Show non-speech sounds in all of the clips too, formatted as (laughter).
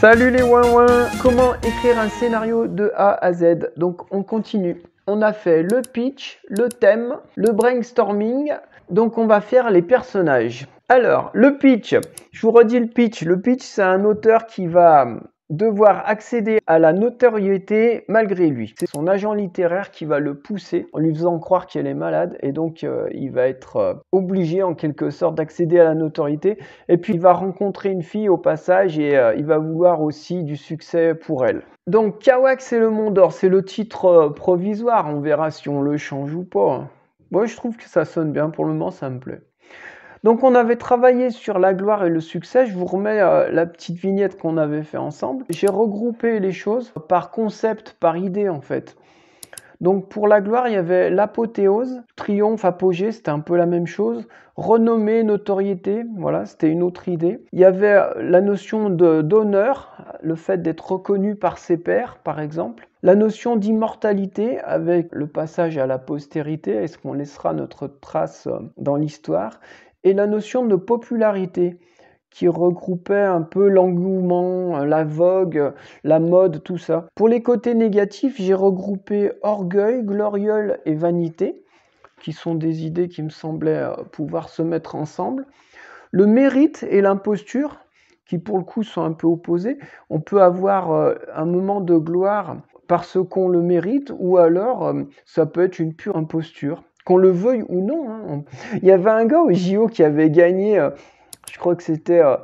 Salut les ouin Comment écrire un scénario de A à Z Donc on continue. On a fait le pitch, le thème, le brainstorming. Donc on va faire les personnages. Alors, le pitch, je vous redis le pitch. Le pitch, c'est un auteur qui va devoir accéder à la notoriété malgré lui. C'est son agent littéraire qui va le pousser en lui faisant croire qu'elle est malade et donc euh, il va être euh, obligé en quelque sorte d'accéder à la notoriété et puis il va rencontrer une fille au passage et euh, il va vouloir aussi du succès pour elle. Donc Kawak c'est le monde d'Or, c'est le titre provisoire, on verra si on le change ou pas. Hein. Moi je trouve que ça sonne bien pour le moment, ça me plaît. Donc on avait travaillé sur la gloire et le succès. Je vous remets euh, la petite vignette qu'on avait fait ensemble. J'ai regroupé les choses par concept, par idée en fait. Donc pour la gloire, il y avait l'apothéose, triomphe, apogée, c'était un peu la même chose. Renommée, notoriété, voilà, c'était une autre idée. Il y avait euh, la notion d'honneur, le fait d'être reconnu par ses pairs, par exemple. La notion d'immortalité avec le passage à la postérité, est-ce qu'on laissera notre trace euh, dans l'histoire et la notion de popularité qui regroupait un peu l'engouement, la vogue, la mode, tout ça. Pour les côtés négatifs, j'ai regroupé orgueil, gloriole et vanité, qui sont des idées qui me semblaient euh, pouvoir se mettre ensemble. Le mérite et l'imposture, qui pour le coup sont un peu opposés. On peut avoir euh, un moment de gloire parce qu'on le mérite, ou alors euh, ça peut être une pure imposture qu'on le veuille ou non. Hein, il y avait un gars au JO qui avait gagné, euh, je crois que c'était euh,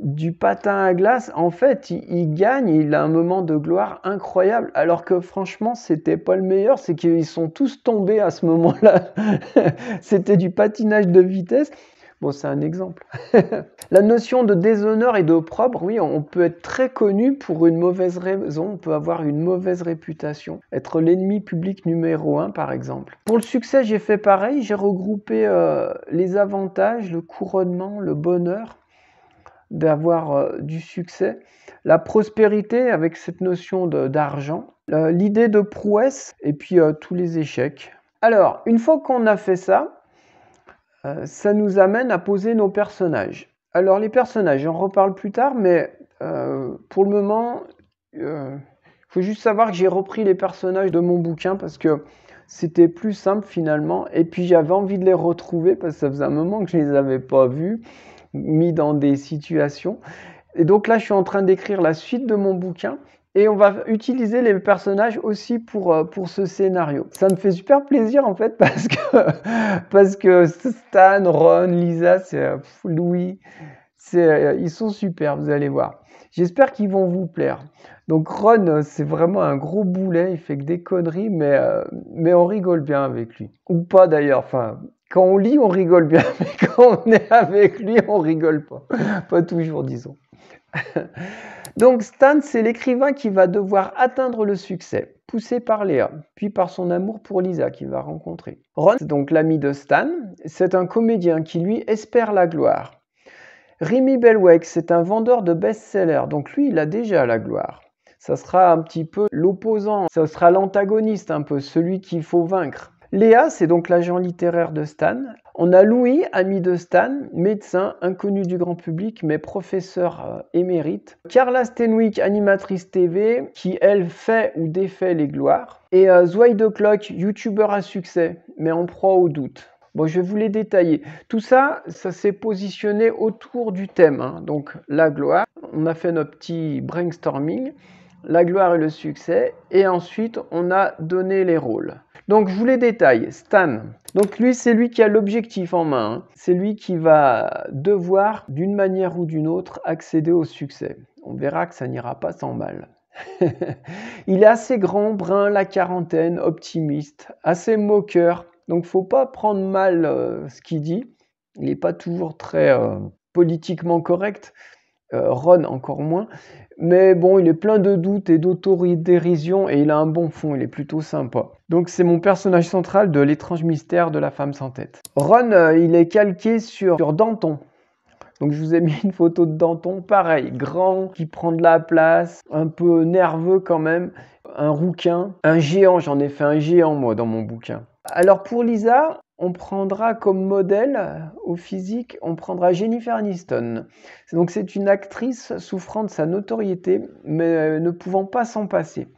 du patin à glace. En fait, il, il, gagne, il a un moment de gloire incroyable, alors que franchement, c'était pas le meilleur, c'est qu'ils sont tous tombés à ce moment-là. (laughs) c'était du patinage de vitesse. Bon, c'est un exemple. (laughs) la notion de déshonneur et d'opprobre, oui, on peut être très connu pour une mauvaise raison, on peut avoir une mauvaise réputation, être l'ennemi public numéro un, par exemple. Pour le succès, j'ai fait pareil, j'ai regroupé euh, les avantages, le couronnement, le bonheur d'avoir euh, du succès, la prospérité avec cette notion d'argent, euh, l'idée de prouesse et puis tous les échecs. Alors, une fois qu'on a fait ça, euh, ça nous amène à poser nos personnages. Alors les personnages, j'en reparle plus tard, mais euh, pour le moment, il euh, faut juste savoir que j'ai repris les personnages de mon bouquin parce que c'était plus simple finalement. Et puis j'avais envie de les retrouver parce que ça faisait un moment que je ne les avais pas vus, mis dans des situations. Et donc là, je suis en train d'écrire la suite de mon bouquin et on va utiliser les personnages aussi pour, euh, pour ce scénario. Ça me fait super plaisir en fait (laughs) parce que, parce que Stan, Ron, Lisa, euh, Louis, euh, ils sont super, vous allez voir. J'espère qu'ils vont vous plaire. Donc Ron, c'est vraiment un gros boulet, il fait que des conneries, mais, mais on rigole bien avec lui. Ou pas d'ailleurs, enfin, quand on lit, on rigole bien, (laughs) mais quand on est avec lui, on rigole pas. Pas toujours, disons. (laughs) Donc Stan, c'est l'écrivain qui va devoir atteindre le succès, poussé par Léa, puis par son amour pour Lisa qu'il va rencontrer. Ron, donc l'ami de Stan, c'est un comédien qui lui espère la gloire. Remy Belweck, c'est un vendeur de best-sellers, donc lui, il a déjà la gloire. Ça sera un petit peu l'opposant, ça sera l'antagoniste un peu, celui qu'il faut vaincre. Léa, c'est donc l'agent littéraire de Stan. On a Louis, ami de Stan, médecin, inconnu du grand public, mais professeur euh, émérite. Carla Stenwick, animatrice TV, qui elle fait ou défait les gloires. Et euh, de Clock, youtubeur à succès, mais en proie au doute. Bon, je vais vous les détailler. Tout ça, ça s'est positionné autour du thème, hein. donc la gloire. On a fait nos petit brainstorming, la gloire et le succès, et ensuite on a donné les rôles. Donc je vous les détaille. Stan, donc lui, c'est lui qui a l'objectif en main. Hein. C'est lui qui va devoir, d'une manière ou d'une autre, accéder au succès. On verra que ça n'ira pas sans mal. (laughs) Il est assez grand, brun, la quarantaine, optimiste, assez moqueur. Donc faut pas prendre mal euh, ce qu'il dit. Il n'est pas toujours très euh, politiquement correct. Euh, Ron encore moins. Mais bon, il est plein de doutes et d'autoridérision et il a un bon fond, il est plutôt sympa. Donc c'est mon personnage central de l'étrange mystère de la femme sans tête. Ron, euh, il est calqué sur, Danton. Donc je vous ai mis une photo de Danton, pareil, grand, qui prend de la place, un peu nerveux quand même, un rouquin, un géant, j'en ai fait un géant moi dans mon bouquin. Alors pour Lisa, on prendra comme modèle euh, au physique, on prendra Jennifer Aniston. Donc c'est une actrice souffrant de sa notoriété, mais euh, ne pouvant pas s'en passer.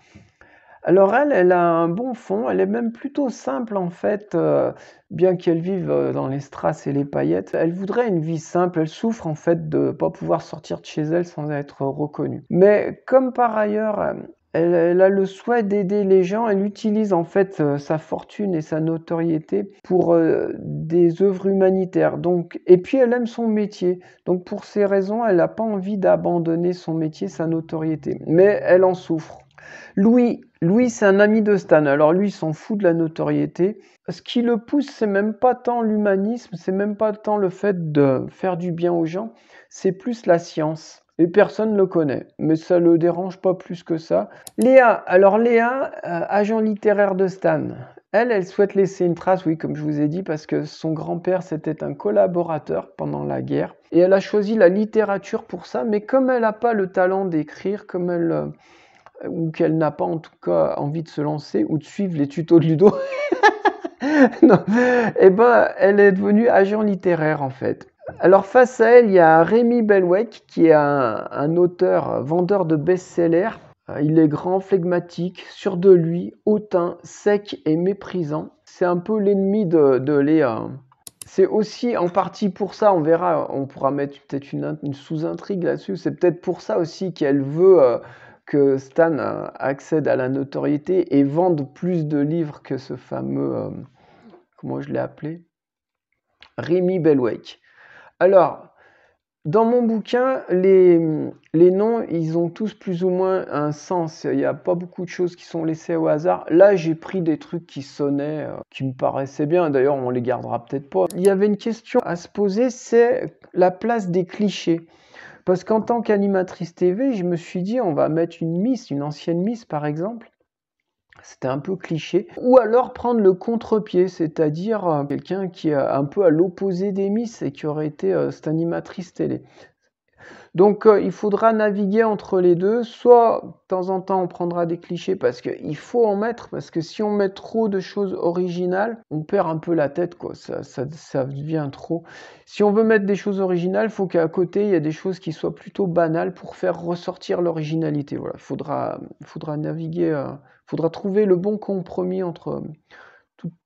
Alors elle, elle a un bon fond, elle est même plutôt simple en fait, euh, bien qu'elle vive dans les strass et les paillettes. Elle voudrait une vie simple, elle souffre en fait de ne pas pouvoir sortir de chez elle sans être reconnue. Mais comme par ailleurs elle, a le souhait d'aider les gens. Elle utilise en fait euh, sa fortune et sa notoriété pour euh, des œuvres humanitaires. Donc, et puis elle aime son métier. Donc pour ces raisons, elle n'a pas envie d'abandonner son métier, sa notoriété. Mais elle en souffre. Louis, Louis, c'est un ami de Stan. Alors lui, il s'en fout de la notoriété. Ce qui le pousse, c'est même pas tant l'humanisme, c'est même pas tant le fait de faire du bien aux gens, c'est plus la science et personne ne le connaît. Mais ça ne le dérange pas plus que ça. Léa, alors Léa, euh, agent littéraire de Stan. Elle, elle souhaite laisser une trace, oui, comme je vous ai dit, parce que son grand-père, c'était un collaborateur pendant la guerre. Et elle a choisi la littérature pour ça, mais comme elle n'a pas le talent d'écrire, comme elle... Euh, ou qu'elle n'a pas en tout cas envie de se lancer ou de suivre les tutos de Ludo, (laughs) non. Eh ben, elle est devenue agent littéraire en fait. Alors face à elle, il y a Rémi belweck, qui est un, auteur, euh, vendeur de best-sellers. Euh, il est grand, flegmatique, sûr de lui, hautain, sec et méprisant. C'est un peu l'ennemi de, de Léa. Hein. C'est aussi en partie pour ça, on verra, on pourra mettre peut-être une, sous-intrigue là-dessus. C'est peut-être pour ça aussi qu'elle veut euh, que Stan accède à la notoriété et vende plus de livres que ce fameux, comment je l'ai appelé, Rémi belweck. Alors, dans mon bouquin, les, noms, ils ont tous plus ou moins un sens. Il n'y a pas beaucoup de choses qui sont laissées au hasard. Là, j'ai pris des trucs qui sonnaient, euh, qui me paraissaient bien. D'ailleurs, on les gardera peut-être pas. Il y avait une question à se poser, c'est la place des clichés. Parce qu'en tant qu'animatrice TV, je me suis dit, on va mettre une Miss, une ancienne Miss par exemple, c'était un peu cliché. Ou alors prendre le contre-pied, c'est-à-dire euh, quelqu'un qui est un peu à l'opposé d'Emis et qui aurait été euh, cette animatrice télé. Donc euh, il faudra naviguer entre les deux. Soit de temps en temps on prendra des clichés parce qu'il faut en mettre, parce que si on met trop de choses originales, on perd un peu la tête, quoi. Ça, ça, devient trop. Si on veut mettre des choses originales, il faut qu'à côté il y ait des choses qui soient plutôt banales pour faire ressortir l'originalité. Voilà, il faudra, naviguer, euh, faudra trouver le bon compromis entre. Euh,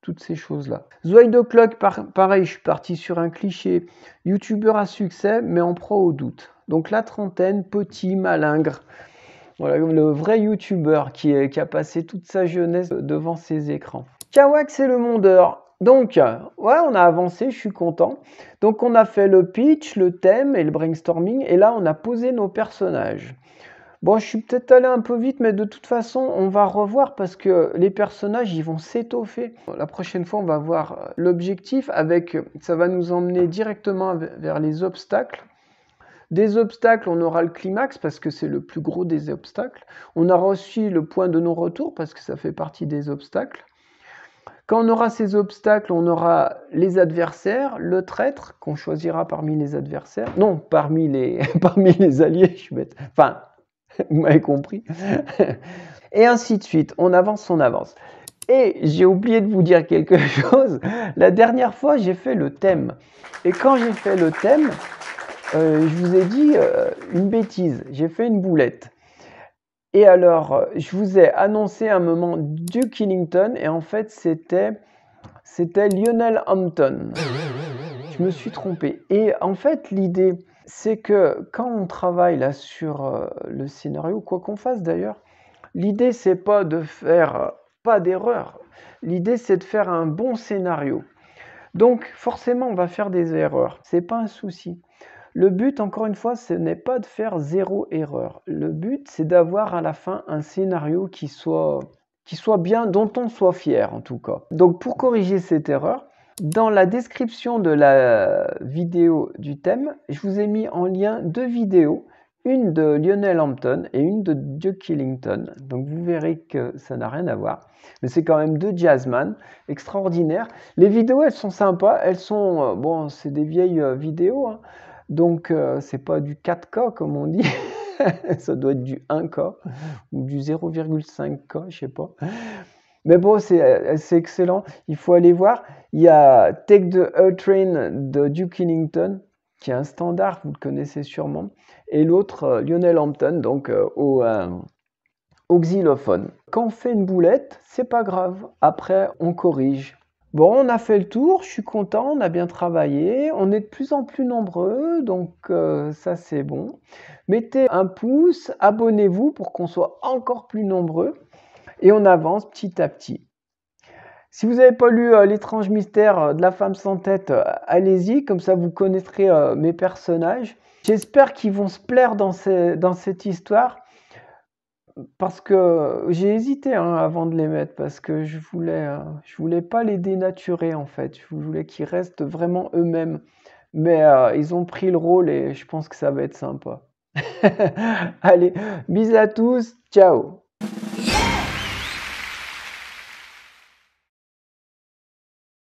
toutes ces choses-là. Zoïde Clock, pareil, je suis parti sur un cliché. youtubeur à succès, mais en proie au doute. Donc la trentaine, petit, malingre. Voilà, le vrai youtubeur qui, qui, a passé toute sa jeunesse devant ses écrans. Kawak, c'est le mondeur. Donc, ouais, on a avancé, je suis content. Donc, on a fait le pitch, le thème et le brainstorming. Et là, on a posé nos personnages. Bon, je suis peut-être allé un peu vite, mais de toute façon, on va revoir parce que les personnages, ils vont s'étoffer. La prochaine fois, on va voir l'objectif avec, ça va nous emmener directement vers les obstacles. Des obstacles, on aura le climax parce que c'est le plus gros des obstacles. On aura aussi le point de non-retour parce que ça fait partie des obstacles. Quand on aura ces obstacles, on aura les adversaires, le traître qu'on choisira parmi les adversaires. Non, parmi les, (laughs) parmi les alliés, je suis bête. Enfin, (laughs) vous m'avez compris. (laughs) Et ainsi de suite. On avance, on avance. Et j'ai oublié de vous dire quelque chose. La dernière fois, j'ai fait le thème. Et quand j'ai fait le thème, euh, je vous ai dit euh, une bêtise, j'ai fait une boulette. Et alors, euh, je vous ai annoncé un moment du Killington et en fait, c'était Lionel Hampton. Je me suis trompé. Et en fait, l'idée, c'est que quand on travaille là sur le scénario, quoi qu'on fasse d'ailleurs, l'idée c'est pas de faire pas d'erreur. L'idée c'est de faire un bon scénario. Donc forcément, on va faire des erreurs. C'est pas un souci. Le but, encore une fois, ce n'est pas de faire zéro erreur. Le but, c'est d'avoir à la fin un scénario qui soit, qui soit bien, dont on soit fier en tout cas. Donc pour corriger cette erreur, dans la description de la vidéo du thème, je vous ai mis en lien deux vidéos, une de Lionel Hampton et une de Duke Killington. Donc vous verrez que ça n'a rien à voir, mais c'est quand même deux jazzman extraordinaires. Les vidéos, elles sont sympas, elles sont euh, bon, c'est des vieilles euh, vidéos. Hein. Donc, ce euh, c'est pas du 4K comme on dit. (laughs) ça doit être du 1K ou du 0,5K, je sais pas. Mais bon, euh, c'est excellent. Il faut aller voir. Il y a Take the u Train de Duke Ellington, qui est un standard, vous le connaissez sûrement. Et l'autre, euh, Lionel Hampton, donc au, xylophone. Quand on fait une boulette, c'est pas grave. Après, on corrige. Bon, on a fait le tour, je suis content, on a bien travaillé, on est de plus en plus nombreux, donc euh, ça c'est bon. Mettez un pouce, abonnez-vous pour qu'on soit encore plus nombreux et on avance petit à petit. Si vous n'avez pas lu euh, L'étrange mystère euh, de la femme sans tête, allez-y, comme ça vous connaîtrez mes personnages. J'espère qu'ils vont se plaire dans cette histoire parce que j'ai hésité hein, avant de les mettre parce que je voulais, euh, je voulais pas les dénaturer en fait. Je voulais qu'ils restent vraiment eux-mêmes. Mais euh, ils ont pris le rôle et je pense que ça va être sympa. (laughs) Allez, bisous à tous, ciao